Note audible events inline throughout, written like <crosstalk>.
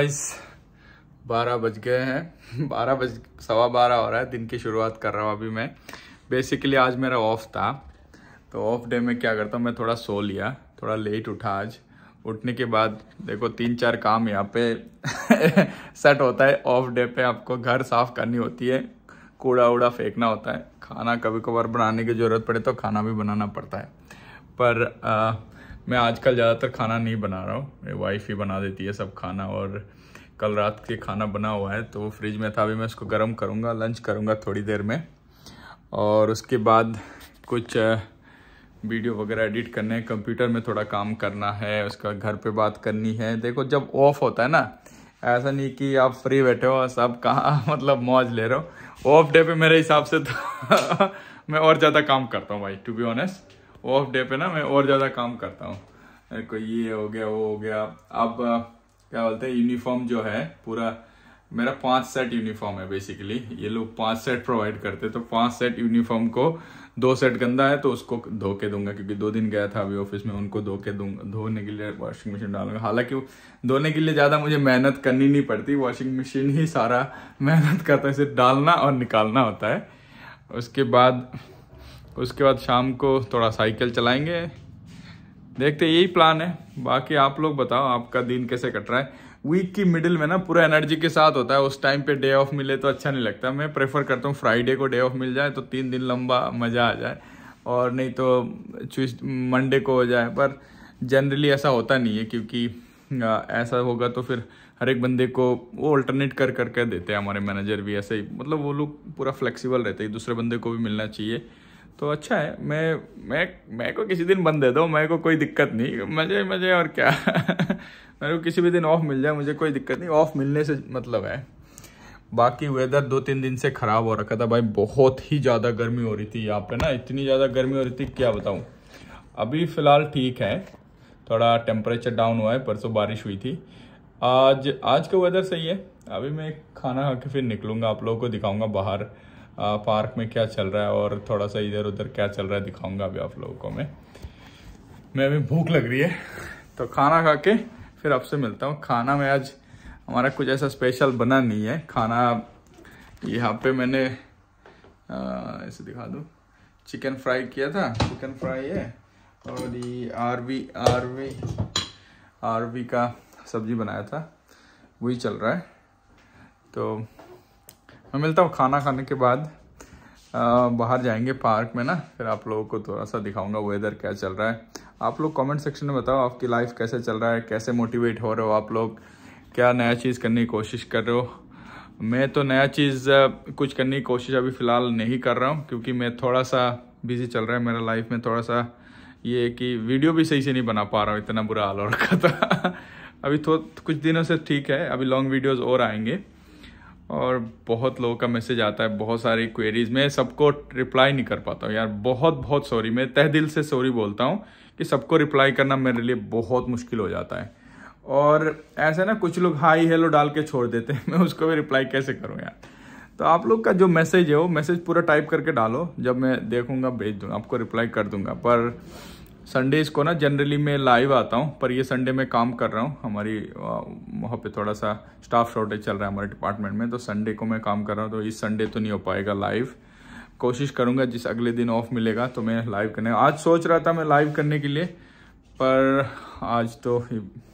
guys बारह बज गए हैं <laughs> बारह बज सवा बारह हो रहा है दिन की शुरुआत कर रहा हूँ अभी मैं बेसिकली आज मेरा ऑफ था तो ऑफ डे में क्या करता हूँ मैं थोड़ा सो लिया थोड़ा लेट उठा आज उठने के बाद देखो तीन चार काम यहाँ पे सेट <laughs> होता है ऑफ डे पे आपको घर साफ करनी होती है कूड़ा उड़ा फेंकना होता है खाना कभी कभार बनाने की ज़रूरत पड़े तो खाना भी बनाना पड़ता है पर आ, मैं आजकल ज़्यादातर खाना नहीं बना रहा हूँ मेरी वाइफ ही बना देती है सब खाना और कल रात के खाना बना हुआ है तो वो फ्रिज में था अभी मैं उसको गर्म करूँगा लंच करूँगा थोड़ी देर में और उसके बाद कुछ वीडियो वगैरह एडिट करने हैं कंप्यूटर में थोड़ा काम करना है उसका घर पे बात करनी है देखो जब ऑफ होता है ना ऐसा नहीं कि आप फ्री बैठे हो सब कहाँ <laughs> मतलब मौज ले रहे हो ऑफ डे पे मेरे हिसाब से तो <laughs> मैं और ज़्यादा काम करता हूँ भाई to be honest off day पे ना मैं और ज़्यादा काम करता हूँ कोई ये हो गया वो हो गया अब क्या बोलते हैं यूनिफॉर्म जो है पूरा मेरा पांच सेट यूनिफॉर्म है बेसिकली ये लोग पांच सेट प्रोवाइड करते तो पांच सेट यूनिफॉर्म को दो सेट गंदा है तो उसको धो के दूंगा क्योंकि दो दिन गया था अभी ऑफिस में उनको धो के दूंगा धोने के लिए वॉशिंग मशीन डालूंगा हालांकि धोने के लिए ज़्यादा मुझे मेहनत करनी नहीं पड़ती वॉशिंग मशीन ही सारा मेहनत करता है सिर्फ डालना और निकालना होता है उसके बाद उसके बाद शाम को थोड़ा साइकिल चलाएंगे देखते यही प्लान है बाकी आप लोग बताओ आपका दिन कैसे कट रहा है वीक की मिडिल में ना पूरा एनर्जी के साथ होता है उस टाइम पे डे ऑफ मिले तो अच्छा नहीं लगता मैं प्रेफर करता हूँ फ्राइडे को डे ऑफ मिल जाए तो तीन दिन लंबा मज़ा आ जाए और नहीं तो मंडे को हो जाए पर जनरली ऐसा होता नहीं है क्योंकि ऐसा होगा तो फिर हर एक बंदे को वो अल्टरनेट कर करके देते हैं हमारे मैनेजर भी ऐसे ही मतलब वो लोग पूरा फ्लेक्सिबल रहते हैं दूसरे बंदे को भी मिलना चाहिए तो अच्छा है मैं मैं मैं को किसी दिन बंद दे दो मेरे को कोई दिक्कत नहीं मज़े मज़े और क्या <laughs> मेरे को किसी भी दिन ऑफ मिल जाए मुझे कोई दिक्कत नहीं ऑफ मिलने से मतलब है बाकी वेदर दो तीन दिन से ख़राब हो रखा था भाई बहुत ही ज़्यादा गर्मी हो रही थी यहाँ पे ना इतनी ज़्यादा गर्मी हो रही थी क्या बताऊँ अभी फ़िलहाल ठीक है थोड़ा टेम्परेचर डाउन हुआ है परसों बारिश हुई थी आज आज का वेदर सही है अभी मैं खाना खा के फिर निकलूँगा आप लोगों को दिखाऊँगा बाहर पार्क में क्या चल रहा है और थोड़ा सा इधर उधर क्या चल रहा है दिखाऊंगा अभी आप लोगों को मैं मैं अभी भूख लग रही है तो खाना खा के फिर आपसे मिलता हूँ खाना में आज हमारा कुछ ऐसा स्पेशल बना नहीं है खाना यहाँ पे मैंने ऐसे दिखा दूँ चिकन फ्राई किया था चिकन फ्राई है और ये आरवी आरवी आरवी का सब्जी बनाया था वही चल रहा है तो मैं मिलता हूँ खाना खाने के बाद आ, बाहर जाएंगे पार्क में ना फिर आप लोगों को थोड़ा सा दिखाऊंगा वेदर क्या चल रहा है आप लोग कमेंट सेक्शन में बताओ आपकी लाइफ कैसे चल रहा है कैसे मोटिवेट हो रहे हो आप लोग क्या नया चीज़ करने की कोशिश कर रहे हो मैं तो नया चीज़ कुछ करने की कोशिश अभी फ़िलहाल नहीं कर रहा हूँ क्योंकि मैं थोड़ा सा बिजी चल रहा है मेरा लाइफ में थोड़ा सा ये कि वीडियो भी सही से नहीं बना पा रहा हूँ इतना बुरा हाल और रखा था <laughs> अभी तो कुछ दिनों से ठीक है अभी लॉन्ग वीडियोज़ और आएंगे और बहुत लोगों का मैसेज आता है बहुत सारी क्वेरीज में सबको रिप्लाई नहीं कर पाता हूँ यार बहुत बहुत सॉरी मैं तह दिल से सॉरी बोलता हूँ कि सबको रिप्लाई करना मेरे लिए बहुत मुश्किल हो जाता है और ऐसे ना कुछ लोग हाई हेलो डाल के छोड़ देते हैं <laughs> मैं उसको भी रिप्लाई कैसे करूँ यार तो आप लोग का जो मैसेज है वो मैसेज पूरा टाइप करके डालो जब मैं देखूँगा भेज दूँगा आपको रिप्लाई कर दूँगा पर संडेज़ को ना जनरली मैं लाइव आता हूँ पर ये संडे मैं काम कर रहा हूँ हमारी वहाँ पे थोड़ा सा स्टाफ शॉर्टेज चल रहा है हमारे डिपार्टमेंट में तो संडे को मैं काम कर रहा हूँ तो इस संडे तो नहीं हो पाएगा लाइव कोशिश करूँगा जिस अगले दिन ऑफ मिलेगा तो मैं लाइव करने आज सोच रहा था मैं लाइव करने के लिए पर आज तो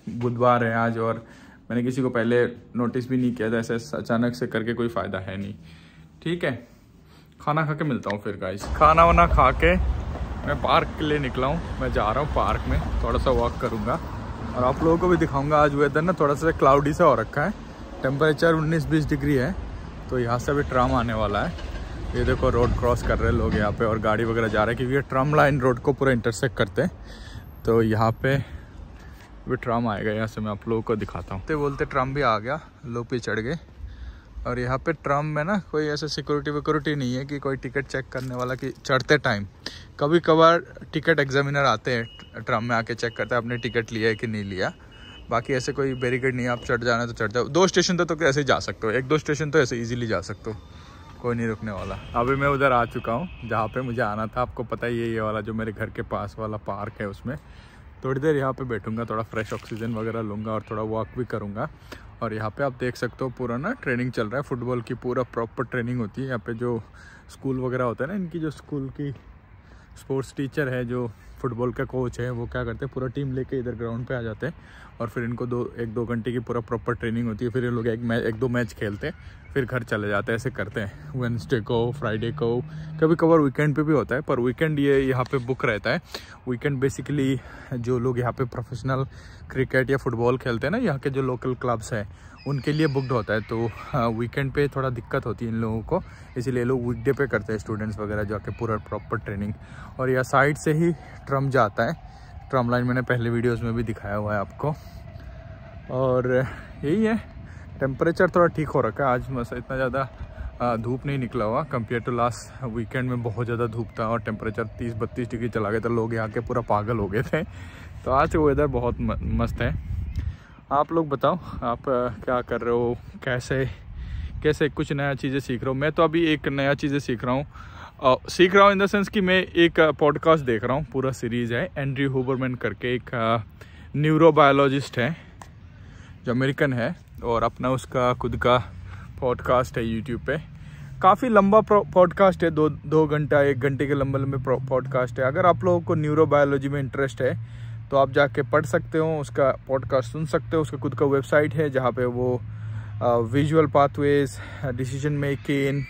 बुधवार है आज और मैंने किसी को पहले नोटिस भी नहीं किया था ऐसे अचानक से करके कोई फ़ायदा है नहीं ठीक है खाना खा के मिलता हूँ फिर गाइस खाना वाना खा के मैं पार्क के लिए निकला हूँ मैं जा रहा हूँ पार्क में थोड़ा सा वॉक करूँगा और आप लोगों को भी दिखाऊँगा आज वेदर ना थोड़ा सा क्लाउडी सा हो रखा है टेम्परेचर उन्नीस बीस डिग्री है तो यहाँ से अभी ट्राम आने वाला है ये देखो रोड क्रॉस कर रहे हैं लोग यहाँ पे और गाड़ी वगैरह जा रहे हैं क्योंकि ये ट्राम लाइन रोड को पूरा इंटरसेक्ट करते हैं तो यहाँ पे भी ट्राम आएगा यहाँ से मैं आप लोगों को दिखाता हूँ तो बोलते ट्राम भी आ गया लोग भी चढ़ गए और यहाँ पे ट्राम में ना कोई ऐसा सिक्योरिटी विक्योरिटी नहीं है कि कोई टिकट चेक करने वाला कि चढ़ते टाइम कभी कभार टिकट एग्जामिनर आते हैं ट्रम में आके चेक करते हैं आपने टिकट लिया है कि नहीं लिया बाकी ऐसे कोई बैरिकेड नहीं आप चढ़ जाना तो चढ़ जाओ दो स्टेशन तो, तो ऐसे ही जा सकते हो एक दो स्टेशन तो ऐसे ईजिली जा सकते हो कोई नहीं रुकने वाला अभी मैं उधर आ चुका हूँ जहाँ पे मुझे आना था आपको पता ही है ये वाला जो मेरे घर के पास वाला पार्क है उसमें थोड़ी देर यहाँ पे बैठूंगा थोड़ा फ्रेश ऑक्सीजन वगैरह लूँगा और थोड़ा वॉक भी करूँगा और यहाँ पर आप देख सकते हो पूरा ना ट्रेनिंग चल रहा है फुटबॉल की पूरा प्रॉपर ट्रेनिंग होती है यहाँ पर जो स्कूल वगैरह होता है ना इनकी जो स्कूल की स्पोर्ट्स टीचर है जो फुटबॉल का कोच है वो क्या करते हैं पूरा टीम लेके इधर ग्राउंड पे आ जाते हैं और फिर इनको दो एक दो घंटे की पूरा प्रॉपर ट्रेनिंग होती है फिर ये लोग एक मैच एक दो मैच खेलते हैं फिर घर चले जाते हैं ऐसे करते हैं वेंसडे को फ्राइडे को कभी कभार वीकेंड पे भी होता है पर वीकेंड ये यहाँ पे बुक रहता है वीकेंड बेसिकली जो लोग यहाँ पे प्रोफेशनल क्रिकेट या फुटबॉल खेलते हैं ना यहाँ के जो लोकल क्लब्स हैं उनके लिए बुकड होता है तो वीकेंड हाँ, पे थोड़ा दिक्कत होती है इन लोगों को इसीलिए लोग वीकडे पे करते हैं स्टूडेंट्स वगैरह जो पूरा प्रॉपर ट्रेनिंग और यह साइड से ही ट्रम जाता है ट्रम लाइन मैंने पहले वीडियोज़ में भी दिखाया हुआ है आपको और यही है टेम्परेचर थोड़ा ठीक हो रखा है आज मैं इतना ज़्यादा हाँ, धूप नहीं निकला हुआ कंपेयर टू लास्ट वीकेंड में बहुत ज़्यादा धूप था और टेम्परेचर 30 बत्तीस डिग्री चला गया था लोग यहाँ के पूरा पागल हो गए थे तो आज वेदर बहुत मस्त है आप लोग बताओ आप क्या कर रहे हो कैसे कैसे कुछ नया चीज़ें सीख रहे हो मैं तो अभी एक नया चीज़ें सीख रहा हूँ सीख रहा हूँ इन द सेंस कि मैं एक पॉडकास्ट देख रहा हूँ पूरा सीरीज़ है एंड्री हुबरमैन करके एक न्यूरोबायोलॉजिस्ट है जो अमेरिकन है और अपना उसका खुद का पॉडकास्ट है यूट्यूब पे काफ़ी लंबा पॉडकास्ट है दो दो घंटा एक घंटे के लंबे लंबे पॉडकास्ट है अगर आप लोगों को न्यूरोबायोलॉजी में इंटरेस्ट है तो आप जाके पढ़ सकते हो उसका पॉडकास्ट सुन सकते हो उसका खुद का वेबसाइट है जहाँ पे वो visual pathways decision making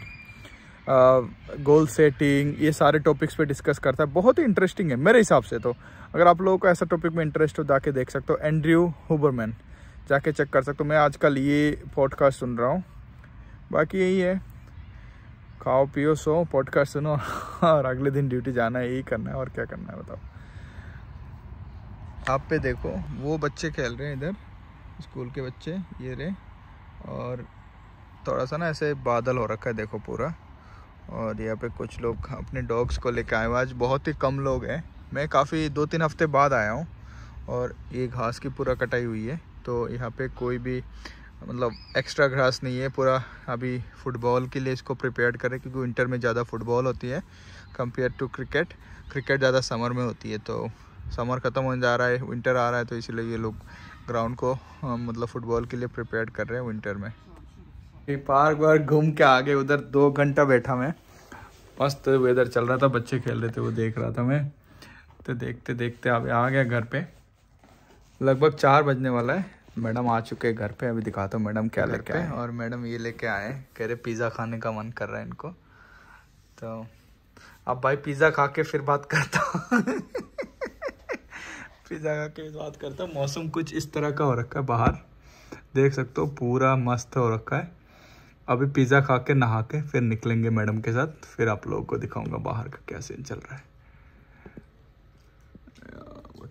goal setting ये सारे टॉपिक्स पे डिस्कस करता है बहुत ही इंटरेस्टिंग है मेरे हिसाब से तो अगर आप लोगों को ऐसा टॉपिक में इंटरेस्ट हो जाके देख सकते हो एंड्रयू हुबरमैन जाके चेक कर सकते हो मैं आजकल ये पॉडकास्ट सुन रहा हूँ बाकी यही है खाओ पियो सो पॉडकास्ट सुनो <laughs> और अगले दिन ड्यूटी जाना है यही करना है और क्या करना है बताओ आप पे देखो वो बच्चे खेल रहे हैं इधर स्कूल के बच्चे ये रहे और थोड़ा सा ना ऐसे बादल हो रखा है देखो पूरा और यहाँ पे कुछ लोग अपने डॉग्स को लेकर आए हुए आज बहुत ही कम लोग हैं मैं काफ़ी दो तीन हफ्ते बाद आया हूँ और ये घास की पूरा कटाई हुई है तो यहाँ पे कोई भी मतलब एक्स्ट्रा घास नहीं है पूरा अभी फुटबॉल के लिए इसको प्रिपेयर करें क्योंकि विंटर में ज़्यादा फुटबॉल होती है कंपेयर टू क्रिकेट क्रिकेट ज़्यादा समर में होती है तो समर ख़त्म होने जा रहा है विंटर आ रहा है तो इसीलिए ये लोग ग्राउंड को मतलब फुटबॉल के लिए प्रिपेयर कर रहे हैं विंटर में ये पार्क वार्क घूम के आगे उधर दो घंटा बैठा मैं मस्त वेदर चल रहा था बच्चे खेल रहे थे वो देख रहा था मैं तो देखते देखते अब आ गया घर पे लगभग चार बजने वाला है मैडम आ चुके हैं घर पे अभी दिखाता हूँ मैडम क्या लेके आए और मैडम ये लेके आए कह रहे पिज़्ज़ा खाने का मन कर रहा है इनको तो अब भाई पिज़्ज़ा खा के फिर बात करता हूँ <laughs> काफ़ी जगह के बात करता हूँ मौसम कुछ इस तरह का हो रखा है बाहर देख सकते हो पूरा मस्त हो रखा है अभी पिज़्ज़ा खा के नहा के फिर निकलेंगे मैडम के साथ फिर आप लोगों को दिखाऊंगा बाहर का क्या सीन चल रहा है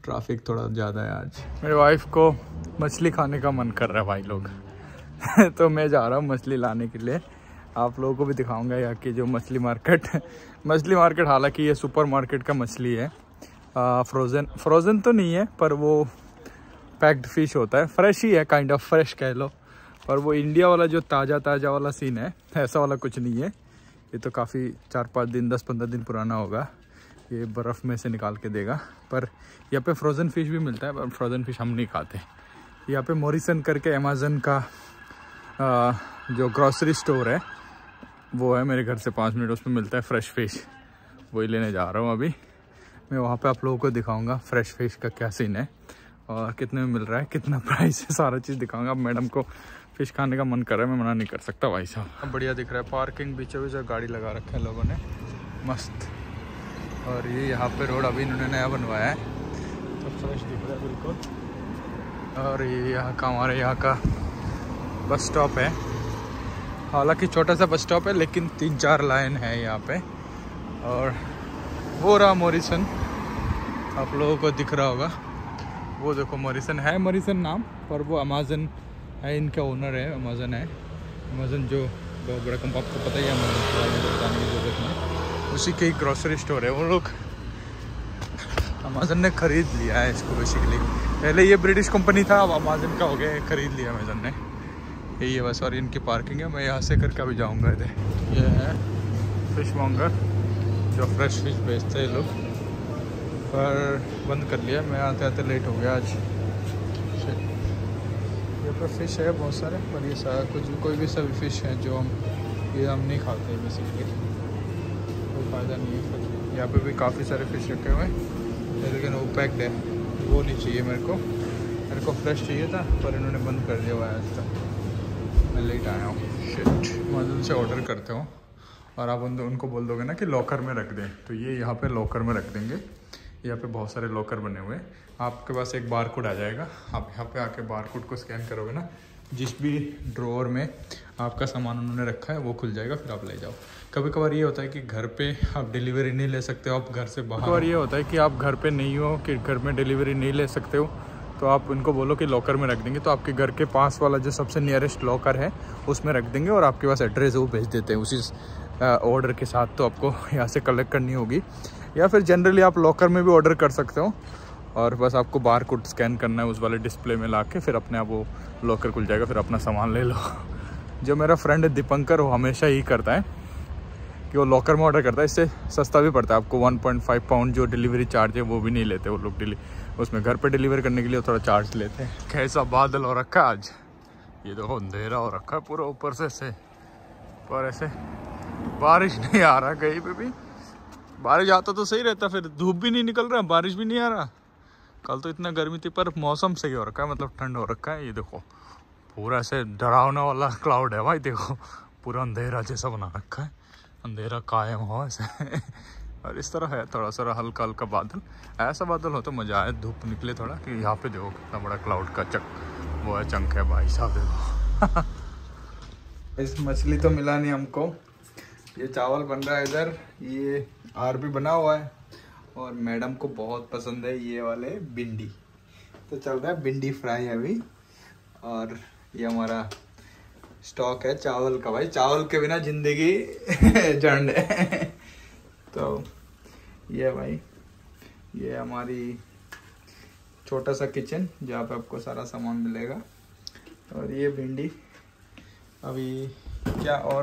ट्रैफिक थोड़ा ज़्यादा है आज मेरी वाइफ को मछली खाने का मन कर रहा है भाई लोग <laughs> तो मैं जा रहा हूँ मछली लाने के लिए आप लोगों को भी दिखाऊंगा यहाँ की जो मछली मार्केट मछली मार्केट हालांकि ये सुपर मार्केट का मछली है फ्रोज़न फ्रोज़न तो नहीं है पर वो पैक्ड फिश होता है फ्रेश ही है काइंड ऑफ फ्रेश कह लो और वो इंडिया वाला जो ताज़ा ताज़ा वाला सीन है ऐसा वाला कुछ नहीं है ये तो काफ़ी चार पाँच दिन दस पंद्रह दिन पुराना होगा ये बर्फ़ में से निकाल के देगा पर यहाँ पे फ्रोज़न फ़िश भी मिलता है पर फ्रोज़न फ़िश हम नहीं खाते यहाँ पे मोरिसन करके अमेज़न का आ, जो ग्रॉसरी स्टोर है वो है मेरे घर से पाँच मिनट उसमें मिलता है फ़्रेश फ़िश वही लेने जा रहा हूँ अभी मैं वहाँ पे आप लोगों को दिखाऊंगा फ्रेश फिश का क्या सीन है और कितने में मिल रहा है कितना प्राइस है सारा चीज़ दिखाऊंगा अब मैडम को फिश खाने का मन कर रहा है मैं मना नहीं कर सकता भाई साहब बढ़िया दिख रहा है पार्किंग बीचों बीच गाड़ी लगा रखे हैं लोगों ने मस्त और ये यहाँ पर रोड अभी इन्होंने नया बनवाया है तो फ्रेश दिख रहा है बिल्कुल और ये यहाँ का हमारे यहाँ का बस स्टॉप है हालांकि छोटा सा बस स्टॉप है लेकिन तीन चार लाइन है यहाँ पे और वो रहा मोरिसन आप लोगों को दिख रहा होगा वो देखो मॉरिसन है मॉरिसन नाम पर वो अमेजन है इनका ओनर है अमेजन है अमेजन जो बहुत बड़ा कंपनी आपको पता ही है अमेजन की जरूरत नहीं उसी के ही ग्रॉसरी स्टोर है वो लोग अमेजन ने ख़रीद लिया है इसको बेसिकली पहले ये ब्रिटिश कंपनी था अब अमेजन का हो गया ख़रीद लिया अमेजन ने यही है बस और इनकी पार्किंग है मैं यहाँ से करके भी जाऊँगा इधर ये है फिश मॉन्गर जो फ्रेश फिश बेचते हैं लोग पर बंद कर लिया मैं आते आते लेट हो गया आज यहाँ पर फिश है बहुत सारे पर ये सारा कुछ कोई भी सभी फिश हैं जो हम ये हम नहीं खाते बेसिकली कोई फ़ायदा नहीं है फिर यहाँ पे भी काफ़ी सारे फिश रखे हुए हैं लेकिन वो पैक्ड है वो नहीं चाहिए मेरे को मेरे को फ्रेश चाहिए था पर इन्होंने बंद कर दिया हुआ है आज तक मैं लेट आया हूँ शिट मैं उनसे ऑर्डर करते हूँ और आप उन उनको बोल दोगे ना कि लॉकर में रख दें तो ये यहाँ पे लॉकर में रख देंगे यहाँ पे बहुत सारे लॉकर बने हुए हैं आपके पास एक बार कोड आ जाएगा आप यहाँ पे आके बार कोड को स्कैन करोगे ना जिस भी ड्रॉर में आपका सामान उन्होंने रखा है वो खुल जाएगा फिर आप ले जाओ कभी कभार ये होता है कि घर पे आप डिलीवरी नहीं ले सकते हो आप घर से बाहर कभी ये होता है कि आप घर पे नहीं हो कि घर में डिलीवरी नहीं ले सकते हो तो आप उनको बोलो कि लॉकर में रख देंगे तो आपके घर के पास वाला जो सबसे नियरेस्ट लॉकर है उसमें रख देंगे और आपके पास एड्रेस वो भेज देते हैं उसी ऑर्डर के साथ तो आपको यहाँ से कलेक्ट करनी होगी या फिर जनरली आप लॉकर में भी ऑर्डर कर सकते हो और बस आपको बार कोड स्कैन करना है उस वाले डिस्प्ले में ला के फिर अपने आप वो लॉकर खुल जाएगा फिर अपना सामान ले लो <laughs> जो मेरा फ्रेंड दीपंकर वो हमेशा ही करता है कि वो लॉकर में ऑर्डर करता है इससे सस्ता भी पड़ता है आपको 1.5 पाउंड जो डिलीवरी चार्ज है वो भी नहीं लेते वो लोग डिली उसमें घर पे डिलीवर करने के लिए थोड़ा चार्ज लेते हैं कैसा बादल हो रखा है आज ये देखो अंधेरा हो रखा है पूरा ऊपर से ऐसे पर ऐसे बारिश नहीं आ रहा कहीं भी, भी बारिश आता तो सही रहता फिर धूप भी नहीं निकल रहा बारिश भी नहीं आ रहा कल तो इतना गर्मी थी पर मौसम सही हो रखा है मतलब ठंड हो रखा है ये देखो पूरा ऐसे डरावना वाला क्लाउड है भाई देखो पूरा अंधेरा जैसा बना रखा है अंधेरा कायम हो ऐसे और इस तरह है थोड़ा सा हल्का हल्का बादल ऐसा बादल हो तो मज़ा आए धूप निकले थोड़ा कि यहाँ पे देखो कितना बड़ा क्लाउड का चक वो है चंक है भाई साहब देखो <laughs> इस मछली तो मिला नहीं हमको ये चावल बन रहा है इधर ये आर भी बना हुआ है और मैडम को बहुत पसंद है ये वाले भिंडी तो चल रहा है भिंडी फ्राई अभी और ये हमारा स्टॉक है चावल का भाई चावल के बिना जिंदगी <laughs> जंड है तो ये भाई ये हमारी छोटा सा किचन जहाँ पे आपको सारा सामान मिलेगा और ये भिंडी अभी क्या और